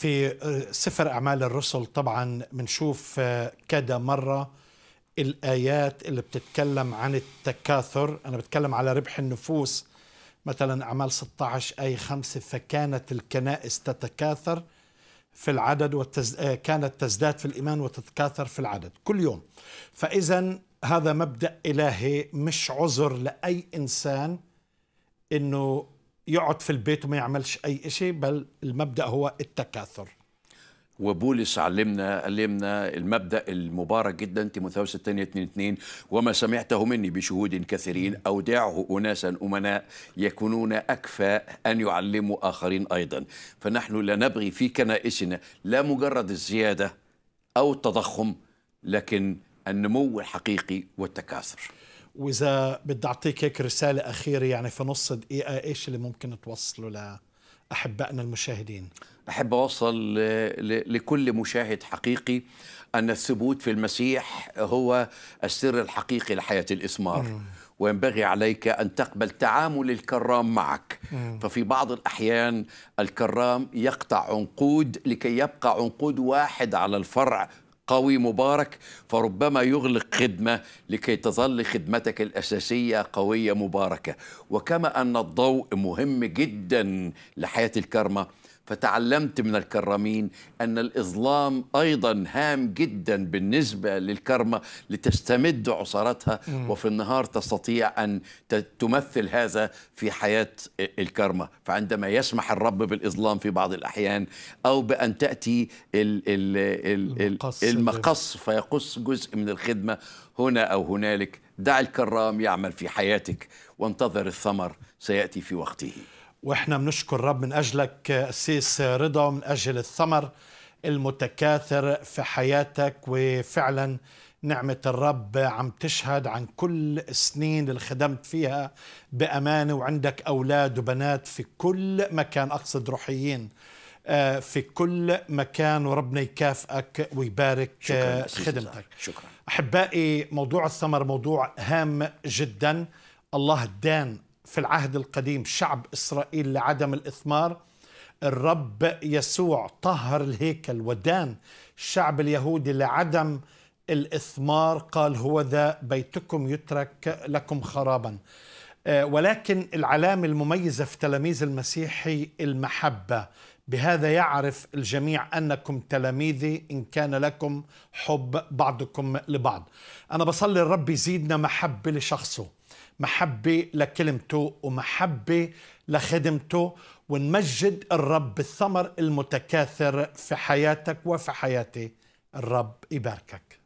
في آه، سفر أعمال الرسل طبعا بنشوف آه، كذا مرة الآيات اللي بتتكلم عن التكاثر أنا بتكلم على ربح النفوس مثلا أعمال 16 أي 5 فكانت الكنائس تتكاثر في العدد وتز... آه، كانت تزداد في الإيمان وتتكاثر في العدد كل يوم فإذا هذا مبدأ إلهي مش عذر لأي إنسان أنه يقعد في البيت وما يعملش أي شيء بل المبدأ هو التكاثر وبولس علمنا علمنا المبدا المبارك جدا تيموثاوس الثانيه 2 2 وما سمعته مني بشهود كثيرين اودعه اناسا امناء يكونون اكفى ان يعلموا اخرين ايضا فنحن لا نبغي في كنائسنا لا مجرد الزياده او التضخم لكن النمو الحقيقي والتكاثر واذا بدي اعطيك هيك رساله اخيره يعني في نص دقيقه ايش اللي ممكن توصله لاحبائنا المشاهدين احب اوصل لكل مشاهد حقيقي ان الثبوت في المسيح هو السر الحقيقي لحياه الاثمار وينبغي عليك أن تقبل تعامل الكرام معك ففي بعض الأحيان الكرام يقطع عنقود لكي يبقى عنقود واحد على الفرع قوي مبارك فربما يغلق خدمة لكي تظل خدمتك الأساسية قوية مباركة وكما أن الضوء مهم جدا لحياة الكرمة فتعلمت من الكرامين أن الإظلام أيضا هام جدا بالنسبة للكرمة لتستمد عصارتها وفي النهار تستطيع أن تمثل هذا في حياة الكرمة فعندما يسمح الرب بالإظلام في بعض الأحيان أو بأن تأتي الـ الـ الـ المقص, المقص فيقص جزء من الخدمة هنا أو هنالك دع الكرام يعمل في حياتك وانتظر الثمر سيأتي في وقته واحنا بنشكر رب من اجلك اسيس رضا ومن اجل الثمر المتكاثر في حياتك وفعلا نعمة الرب عم تشهد عن كل السنين اللي خدمت فيها بأمانة وعندك أولاد وبنات في كل مكان أقصد روحيين آه، في كل مكان وربنا يكافئك ويبارك آه، شكرا خدمتك شكرا أحبائي موضوع الثمر موضوع هام جدا الله دان في العهد القديم شعب إسرائيل لعدم الإثمار الرب يسوع طهر الهيكل ودان الشعب اليهودي لعدم الإثمار قال هو ذا بيتكم يترك لكم خرابا آه، ولكن العلامة المميزة في تلاميذ المسيح المحبة بهذا يعرف الجميع أنكم تلاميذي إن كان لكم حب بعضكم لبعض أنا بصلي الرب يزيدنا محبة لشخصه محبة لكلمته ومحبة لخدمته ونمجد الرب بالثمر المتكاثر في حياتك وفي حياتي الرب يباركك